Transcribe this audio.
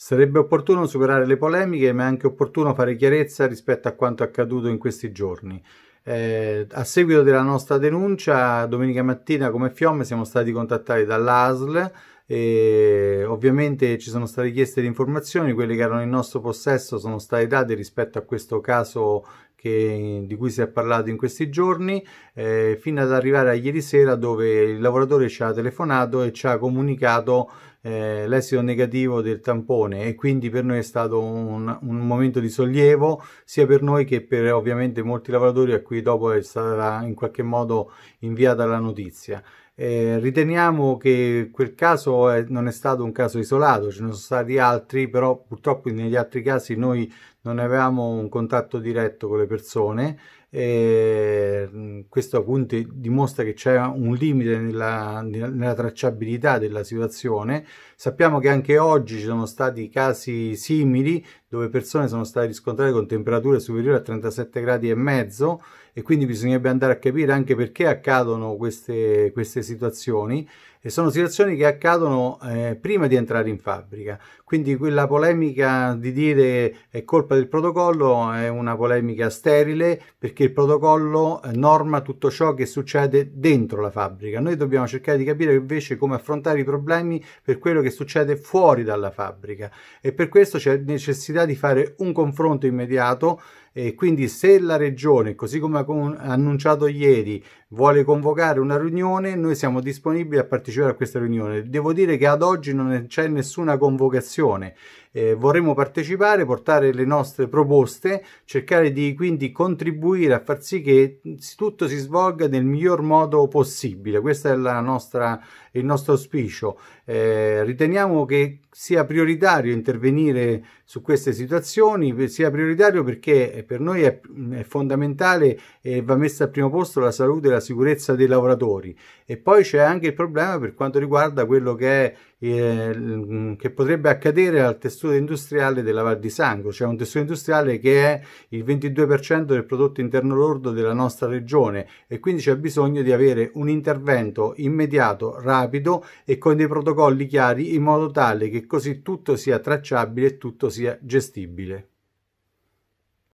Sarebbe opportuno superare le polemiche, ma è anche opportuno fare chiarezza rispetto a quanto accaduto in questi giorni. Eh, a seguito della nostra denuncia, domenica mattina come Fiom siamo stati contattati dall'ASL e ovviamente ci sono state chieste di informazioni, quelle che erano in nostro possesso sono state date rispetto a questo caso che, di cui si è parlato in questi giorni, eh, fino ad arrivare a ieri sera dove il lavoratore ci ha telefonato e ci ha comunicato eh, l'esito negativo del tampone e quindi per noi è stato un, un, momento di sollievo sia per noi che per ovviamente molti lavoratori a cui dopo è stata in qualche modo inviata la notizia. Eh, riteniamo che quel caso è, non è stato un caso isolato, ce ne sono stati altri, però purtroppo negli altri casi noi non avevamo un contatto diretto con le persone eh, questo appunto dimostra che c'è un limite nella, nella, tracciabilità della situazione. Sappiamo che anche oggi ci sono stati casi simili dove persone sono state riscontrate con temperature superiori a 37 gradi e mezzo e quindi bisognerebbe andare a capire anche perché accadono queste, queste situazioni e sono situazioni che accadono eh, prima di entrare in fabbrica. Quindi quella polemica di dire è colpa del protocollo è una polemica sterile perché il protocollo eh, norma tutto ciò che succede dentro la fabbrica. Noi dobbiamo cercare di capire invece come affrontare i problemi per quello che succede fuori dalla fabbrica e per questo c'è necessità di fare un confronto immediato e quindi se la regione, così come ha annunciato ieri, vuole convocare una riunione, noi siamo disponibili a partecipare a questa riunione. Devo dire che ad oggi non c'è nessuna convocazione. Eh, vorremmo partecipare, portare le nostre proposte, cercare di quindi contribuire a far sì che tutto si svolga nel miglior modo possibile. Questo è nostra, il nostro auspicio. Eh, riteniamo che sia prioritario intervenire su queste situazioni, sia prioritario perché per noi è, è fondamentale e va messa al primo posto la salute e la sicurezza dei lavoratori e poi c'è anche il problema per quanto riguarda quello che, è, eh, che potrebbe accadere al tessuto industriale della Val di Sango, cioè un tessuto industriale che è il 22% del prodotto interno lordo della nostra regione e quindi c'è bisogno di avere un intervento immediato, rapido e con dei protocolli chiari in modo tale che così tutto sia tracciabile e tutto sia gestibile.